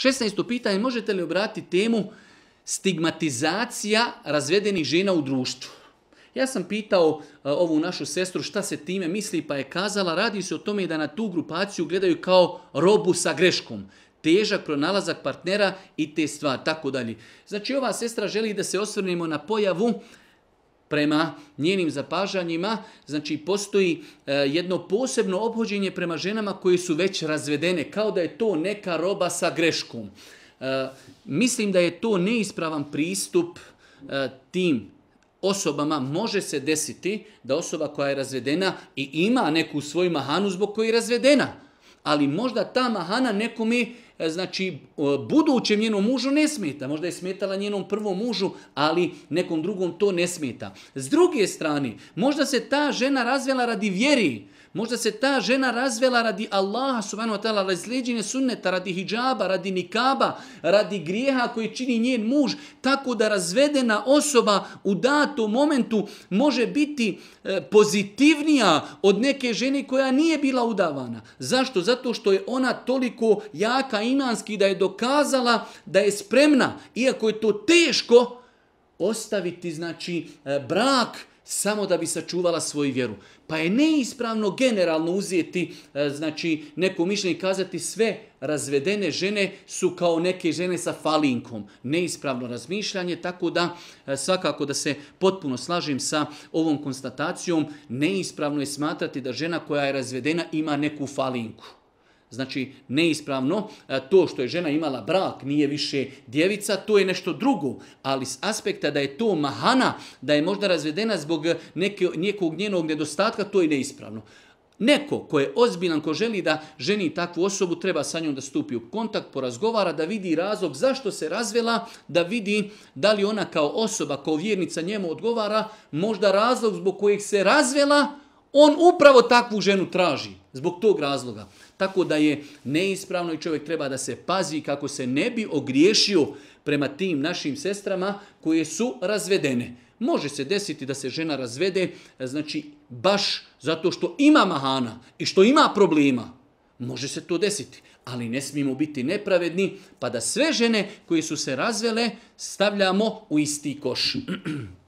16. pitanje, možete li obratiti temu stigmatizacija razvedenih žena u društvu? Ja sam pitao e, ovu našu sestru šta se time misli, pa je kazala radi se o tome da na tu grupaciju gledaju kao robu sa greškom. Težak pronalazak partnera i te stvari, tako dalje. Znači ova sestra želi da se osvrnemo na pojavu prema njenim zapažanjima, znači postoji e, jedno posebno obhođenje prema ženama koje su već razvedene, kao da je to neka roba sa greškom. E, mislim da je to neispravan pristup e, tim osobama. Može se desiti da osoba koja je razvedena i ima neku svoju mahanu zbog koje je razvedena, ali možda ta mahana je E, znači, budućem njenom mužu ne smeta. Možda je smetala njenom prvom mužu, ali nekom drugom to ne smeta. S druge strane, možda se ta žena razvela radi vjeri, Možda se ta žena razvela radi Allaha subhanahu wa ta'ala, radi sunneta, radi hijjaba, radi nikaba, radi grijeha koji čini njen muž, tako da razvedena osoba u datom momentu može biti e, pozitivnija od neke žene koja nije bila udavana. Zašto? Zato što je ona toliko jaka imanski da je dokazala da je spremna, iako je to teško, ostaviti znači e, brak samo da bi sačuvala svoju vjeru. Pa je neispravno generalno uzeti e, znači, neko mišljenje i kazati sve razvedene žene su kao neke žene sa falinkom. Neispravno razmišljanje, tako da e, svakako da se potpuno slažem sa ovom konstatacijom, neispravno je smatrati da žena koja je razvedena ima neku falinku znači neispravno, e, to što je žena imala brak, nije više djevica, to je nešto drugo, ali s aspekta da je to mahana, da je možda razvedena zbog neke, nekog njenog nedostatka, to je neispravno. Neko ko je ozbiljan, ko želi da ženi takvu osobu, treba sa njom da stupi u kontakt, porazgovara, da vidi razlog zašto se razvela, da vidi da li ona kao osoba, kao vjernica njemu odgovara, možda razlog zbog kojeg se razvela on upravo takvu ženu traži, zbog tog razloga. Tako da je neispravno i čovjek treba da se pazi kako se ne bi ogriješio prema tim našim sestrama koje su razvedene. Može se desiti da se žena razvede, znači baš zato što ima mahana i što ima problema. Može se to desiti, ali ne smijemo biti nepravedni, pa da sve žene koje su se razvele stavljamo u isti koš.